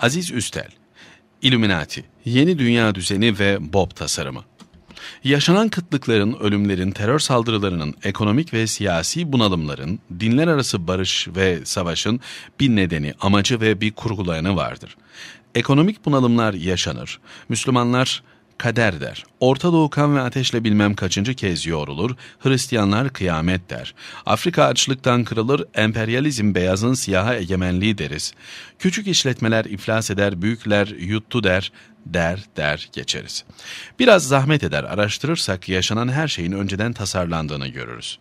Aziz Üstel, Illuminati, Yeni Dünya Düzeni ve Bob Tasarımı. Yaşanan kıtlıkların, ölümlerin, terör saldırılarının, ekonomik ve siyasi bunalımların, dinler arası barış ve savaşın bir nedeni, amacı ve bir kurgulayanı vardır. Ekonomik bunalımlar yaşanır. Müslümanlar kader der. Orta Doğu kan ve ateşle bilmem kaçıncı kez yoğrulur. Hristiyanlar kıyamet der. Afrika açlıktan kırılır. Emperyalizm beyazın siyaha egemenliği deriz. Küçük işletmeler iflas eder. Büyükler yuttu der der der geçeriz. Biraz zahmet eder araştırırsak yaşanan her şeyin önceden tasarlandığını görürüz.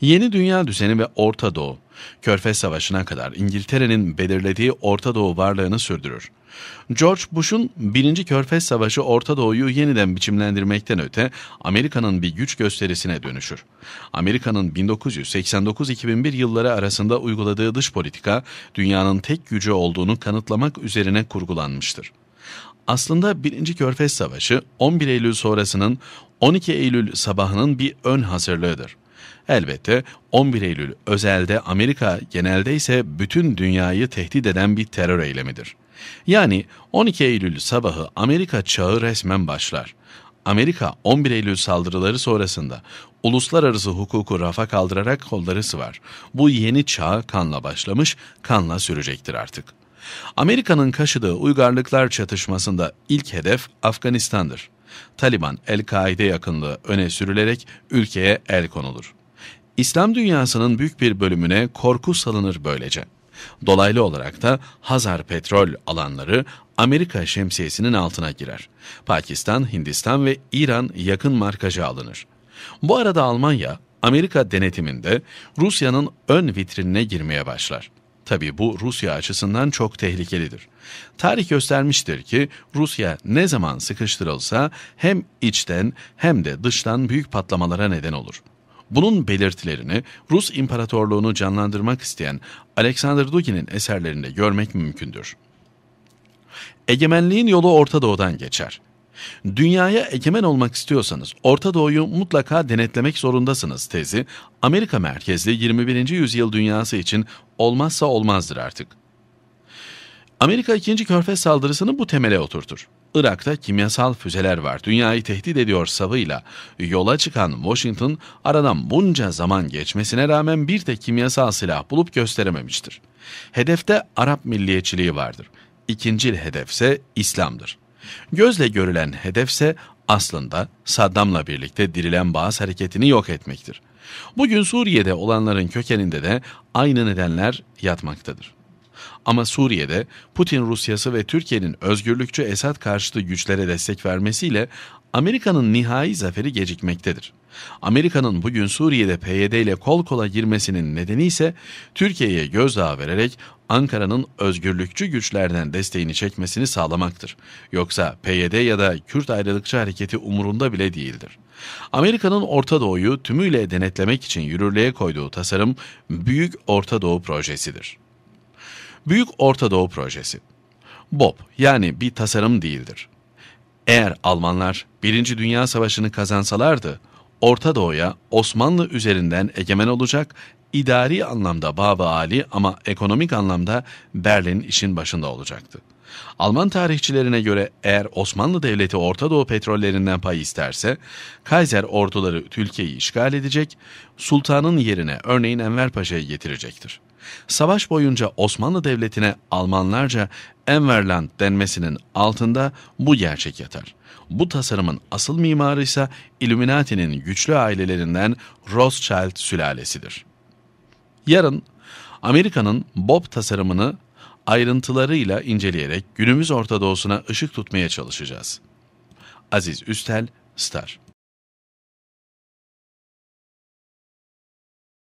Yeni dünya düzeni ve Orta Doğu, Körfez Savaşı'na kadar İngiltere'nin belirlediği Orta Doğu varlığını sürdürür. George Bush'un 1. Körfez Savaşı Orta Doğu'yu yeniden biçimlendirmekten öte Amerika'nın bir güç gösterisine dönüşür. Amerika'nın 1989-2001 yılları arasında uyguladığı dış politika dünyanın tek gücü olduğunu kanıtlamak üzerine kurgulanmıştır. Aslında 1. Körfez Savaşı 11 Eylül sonrasının 12 Eylül sabahının bir ön hazırlığıdır. Elbette 11 Eylül özelde Amerika genelde ise bütün dünyayı tehdit eden bir terör eylemidir. Yani 12 Eylül sabahı Amerika çağı resmen başlar. Amerika 11 Eylül saldırıları sonrasında uluslararası hukuku rafa kaldırarak kolları sıvar. Bu yeni çağ kanla başlamış, kanla sürecektir artık. Amerika'nın kaşıdığı uygarlıklar çatışmasında ilk hedef Afganistan'dır. Taliban, El-Kaide yakınlığı öne sürülerek ülkeye el konulur. İslam dünyasının büyük bir bölümüne korku salınır böylece. Dolaylı olarak da Hazar petrol alanları Amerika şemsiyesinin altına girer. Pakistan, Hindistan ve İran yakın markaja alınır. Bu arada Almanya, Amerika denetiminde Rusya'nın ön vitrinine girmeye başlar. Tabii bu Rusya açısından çok tehlikelidir. Tarih göstermiştir ki Rusya ne zaman sıkıştırılsa hem içten hem de dıştan büyük patlamalara neden olur. Bunun belirtilerini Rus İmparatorluğunu canlandırmak isteyen Alexander Dugin'in eserlerinde görmek mümkündür. Egemenliğin yolu Orta Doğu'dan geçer. Dünyaya egemen olmak istiyorsanız Orta Doğu'yu mutlaka denetlemek zorundasınız tezi Amerika merkezli 21. yüzyıl dünyası için olmazsa olmazdır artık. Amerika 2. Körfez saldırısını bu temele oturtur. Irak'ta kimyasal füzeler var dünyayı tehdit ediyor savıyla yola çıkan Washington aradan bunca zaman geçmesine rağmen bir de kimyasal silah bulup gösterememiştir. Hedefte Arap milliyetçiliği vardır. İkincil hedefse İslam'dır. Gözle görülen hedefse aslında Saddam'la birlikte dirilen Bağız hareketini yok etmektir. Bugün Suriye'de olanların kökeninde de aynı nedenler yatmaktadır. Ama Suriye'de Putin Rusyası ve Türkiye'nin özgürlükçü Esad karşıtı güçlere destek vermesiyle Amerika'nın nihai zaferi gecikmektedir. Amerika'nın bugün Suriye'de PYD ile kol kola girmesinin nedeni ise Türkiye'ye gözdağı vererek Ankara'nın özgürlükçü güçlerden desteğini çekmesini sağlamaktır. Yoksa PYD ya da Kürt ayrılıkçı hareketi umurunda bile değildir. Amerika'nın Orta Doğu'yu tümüyle denetlemek için yürürlüğe koyduğu tasarım Büyük Orta Doğu Projesi'dir. Büyük Orta Doğu Projesi BOP yani bir tasarım değildir. Eğer Almanlar Birinci Dünya Savaşı'nı kazansalardı Orta Doğu'ya Osmanlı üzerinden egemen olacak, idari anlamda Baba Ali ama ekonomik anlamda Berlin işin başında olacaktı. Alman tarihçilerine göre eğer Osmanlı Devleti Orta Doğu petrollerinden pay isterse, Kaiser orduları Türkiye'yi işgal edecek, sultanın yerine örneğin Enver Paşa'yı getirecektir. Savaş boyunca Osmanlı Devleti'ne Almanlarca Enverland denmesinin altında bu gerçek yatar. Bu tasarımın asıl mimarı ise Illuminati'nin güçlü ailelerinden Rothschild sülalesidir. Yarın Amerika'nın Bob tasarımını ayrıntılarıyla inceleyerek günümüz Orta Doğu'suna ışık tutmaya çalışacağız. Aziz Üstel, Star